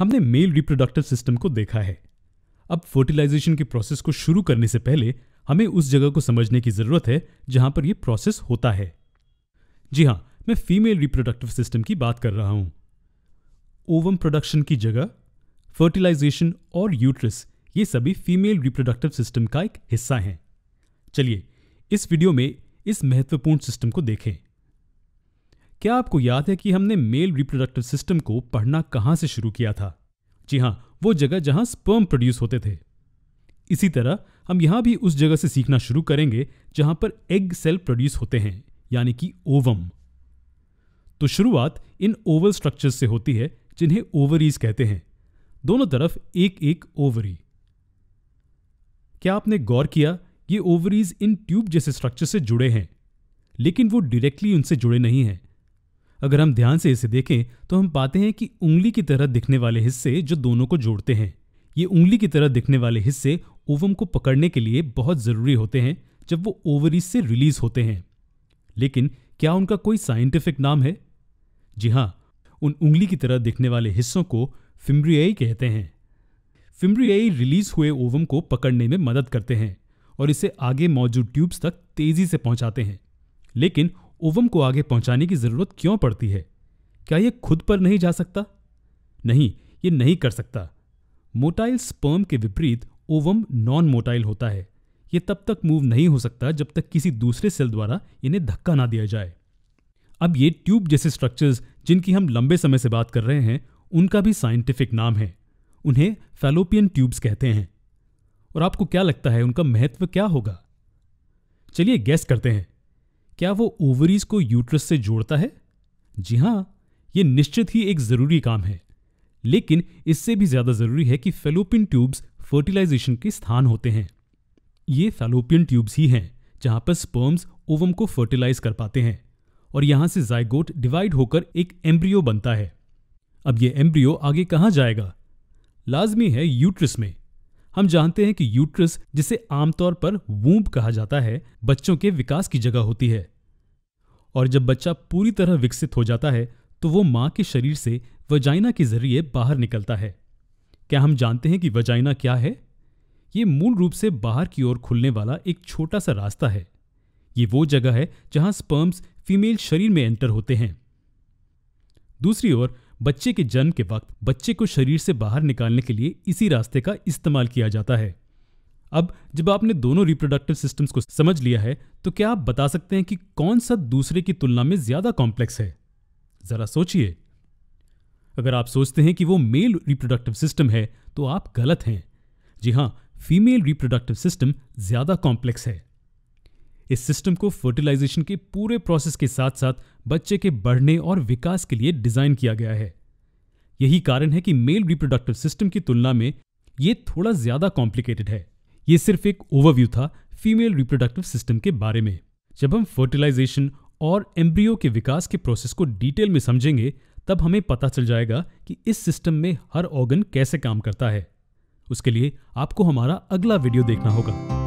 हमने male reproductive system को देखा है अब फर्टिलाइजेशन के प्रोसेस को शुरू करने से पहले हमें उस जगह को समझने की ज़रूरत है जहां पर यह प्रोसेस होता है जी हां मैं फीमेल रिप्रोडक्टिव सिस्टम की बात कर रहा हूं ओवम प्रोडक्शन की जगह फर्टिलाइजेशन और यूट्रस ये सभी फीमेल रिप्रोडक्टिव सिस्टम का एक हिस्सा हैं चलिए इस वीडियो में इस महत्वपूर्ण सिस्टम को देखें क्या आपको याद है कि हमने मेल रिप्रोडक्टिव सिस्टम को पढ़ना कहां से शुरू किया था जी हाँ वो जगह जहाँ स्पर्म प्रोड्यूस होते थे इसी तरह हम यहाँ भी उस जगह से सीखना शुरू करेंगे जहाँ पर एग सेल प्रोड्यूस होते हैं यानी कि ओवम तो शुरुआत इन ओवल स्ट्रक्चर्स से होती है जिन्हें ओवरीज कहते हैं दोनों तरफ एक एक ओवरी क्या आपने गौर किया ये ओवरीज इन ट्यूब जैसे स्ट्रक्चर से जुड़े हैं लेकिन वो डायरेक्टली उनसे जुड़े नहीं हैं अगर हम ध्यान से इसे देखें तो हम पाते हैं कि उंगली की तरह दिखने वाले हिस्से जो दोनों को जोड़ते हैं ये उंगली की तरह दिखने वाले हिस्से ओवम को पकड़ने के लिए बहुत ज़रूरी होते हैं जब वो ओवरीज से रिलीज होते हैं लेकिन क्या उनका कोई साइंटिफिक नाम है जी हाँ उन उंगली की तरह दिखने वाले हिस्सों को फिम्ब्रियाई कहते हैं फिम्ब्रियाई रिलीज हुए ओवम को पकड़ने में मदद करते हैं और इसे आगे मौजूद ट्यूब्स तक तेजी से पहुंचाते हैं लेकिन ओवम को आगे पहुंचाने की जरूरत क्यों पड़ती है क्या यह खुद पर नहीं जा सकता नहीं ये नहीं कर सकता मोटाइल स्पर्म के विपरीत ओवम नॉन मोटाइल होता है ये तब तक मूव नहीं हो सकता जब तक किसी दूसरे सेल द्वारा इन्हें धक्का ना दिया जाए अब ये ट्यूब जैसे स्ट्रक्चर्स जिनकी हम लंबे समय से बात कर रहे हैं उनका भी साइंटिफिक नाम है उन्हें फैलोपियन ट्यूब्स कहते हैं और आपको क्या लगता है उनका महत्व क्या होगा चलिए गैस करते हैं क्या वो ओवरीज को यूट्रस से जोड़ता है जी हाँ ये निश्चित ही एक ज़रूरी काम है लेकिन इससे भी ज़्यादा ज़रूरी है कि फेलोपियन ट्यूब्स फर्टिलाइजेशन के स्थान होते हैं ये फेलोपियन ट्यूब्स ही हैं जहां पर स्पर्म्स ओवम को फर्टिलाइज कर पाते हैं और यहां से जायगोट डिवाइड होकर एक एम्ब्रियो बनता है अब ये एम्ब्रियो आगे कहां जाएगा लाजमी है यूट्रस में हम जानते हैं कि यूट्रस जिसे आमतौर पर वूम्ब कहा जाता है बच्चों के विकास की जगह होती है और जब बच्चा पूरी तरह विकसित हो जाता है तो वो माँ के शरीर से वजाइना के जरिए बाहर निकलता है क्या हम जानते हैं कि वजाइना क्या है ये मूल रूप से बाहर की ओर खुलने वाला एक छोटा सा रास्ता है ये वो जगह है जहां स्पर्म्स फीमेल शरीर में एंटर होते हैं दूसरी ओर बच्चे के जन्म के वक्त बच्चे को शरीर से बाहर निकालने के लिए इसी रास्ते का इस्तेमाल किया जाता है अब जब आपने दोनों रिप्रोडक्टिव सिस्टम्स को समझ लिया है तो क्या आप बता सकते हैं कि कौन सा दूसरे की तुलना में ज्यादा कॉम्प्लेक्स है जरा सोचिए अगर आप सोचते हैं कि वो मेल रिप्रोडक्टिव सिस्टम है तो आप गलत हैं जी हां फीमेल रिप्रोडक्टिव सिस्टम ज्यादा कॉम्प्लेक्स है इस सिस्टम को फर्टिलाइजेशन के पूरे प्रोसेस के साथ साथ बच्चे के बढ़ने और विकास के लिए डिजाइन किया गया है यही कारण है कि मेल रिप्रोडक्टिव सिस्टम की तुलना में ये थोड़ा ज्यादा कॉम्प्लिकेटेड है ये सिर्फ एक ओवरव्यू था फीमेल रिप्रोडक्टिव सिस्टम के बारे में जब हम फर्टिलाइजेशन और एम्ब्रियो के विकास के प्रोसेस को डिटेल में समझेंगे तब हमें पता चल जाएगा कि इस सिस्टम में हर ऑर्गन कैसे काम करता है उसके लिए आपको हमारा अगला वीडियो देखना होगा